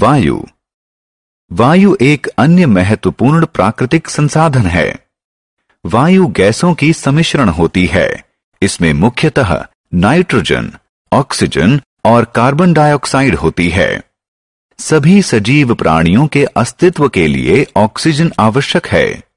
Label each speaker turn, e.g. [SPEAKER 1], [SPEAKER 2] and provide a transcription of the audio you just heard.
[SPEAKER 1] वायु वायु एक अन्य महत्वपूर्ण प्राकृतिक संसाधन है वायु गैसों की समिश्रण होती है इसमें मुख्यतः नाइट्रोजन ऑक्सीजन और कार्बन डाइऑक्साइड होती है सभी सजीव प्राणियों के अस्तित्व के लिए ऑक्सीजन आवश्यक है